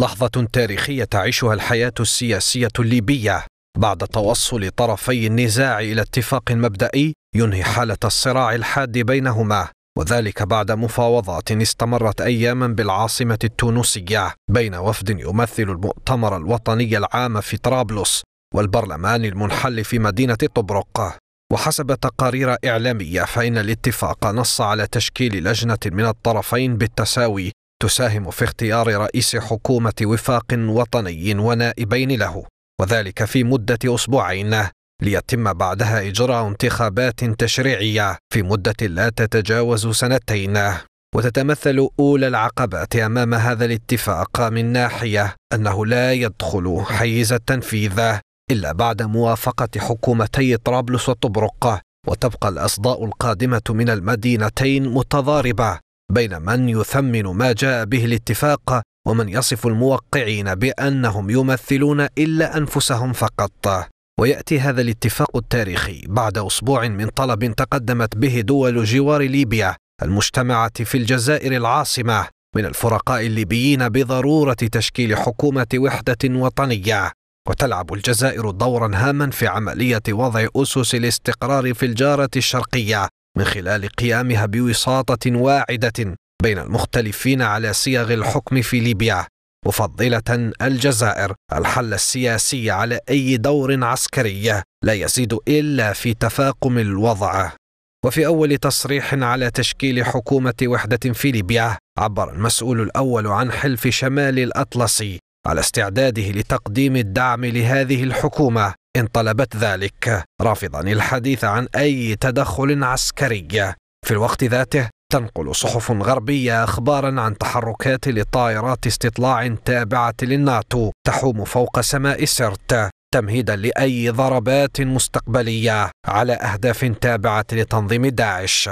لحظة تاريخية تعيشها الحياة السياسية الليبية بعد توصل طرفي النزاع إلى اتفاق مبدئي ينهي حالة الصراع الحاد بينهما وذلك بعد مفاوضات استمرت أياما بالعاصمة التونسية بين وفد يمثل المؤتمر الوطني العام في طرابلس والبرلمان المنحل في مدينة طبرق وحسب تقارير إعلامية فإن الاتفاق نص على تشكيل لجنة من الطرفين بالتساوي تساهم في اختيار رئيس حكومة وفاق وطني ونائبين له وذلك في مدة أسبوعين ليتم بعدها إجراء انتخابات تشريعية في مدة لا تتجاوز سنتين وتتمثل أولى العقبات أمام هذا الاتفاق من ناحية أنه لا يدخل حيز التنفيذ إلا بعد موافقة حكومتي طرابلس وطبرق وتبقى الأصداء القادمة من المدينتين متضاربة بين من يثمن ما جاء به الاتفاق ومن يصف الموقعين بانهم يمثلون الا انفسهم فقط وياتي هذا الاتفاق التاريخي بعد اسبوع من طلب تقدمت به دول جوار ليبيا المجتمعه في الجزائر العاصمه من الفرقاء الليبيين بضروره تشكيل حكومه وحده وطنيه وتلعب الجزائر دورا هاما في عمليه وضع اسس الاستقرار في الجاره الشرقيه من خلال قيامها بوساطه واعده بين المختلفين على صيغ الحكم في ليبيا مفضله الجزائر الحل السياسي على اي دور عسكري لا يزيد الا في تفاقم الوضع وفي اول تصريح على تشكيل حكومه وحده في ليبيا عبر المسؤول الاول عن حلف شمال الاطلسي على استعداده لتقديم الدعم لهذه الحكومه إن طلبت ذلك رافضا الحديث عن أي تدخل عسكري في الوقت ذاته تنقل صحف غربية أخبارا عن تحركات لطائرات استطلاع تابعة للناتو تحوم فوق سماء سرت تمهيدا لأي ضربات مستقبلية على أهداف تابعة لتنظيم داعش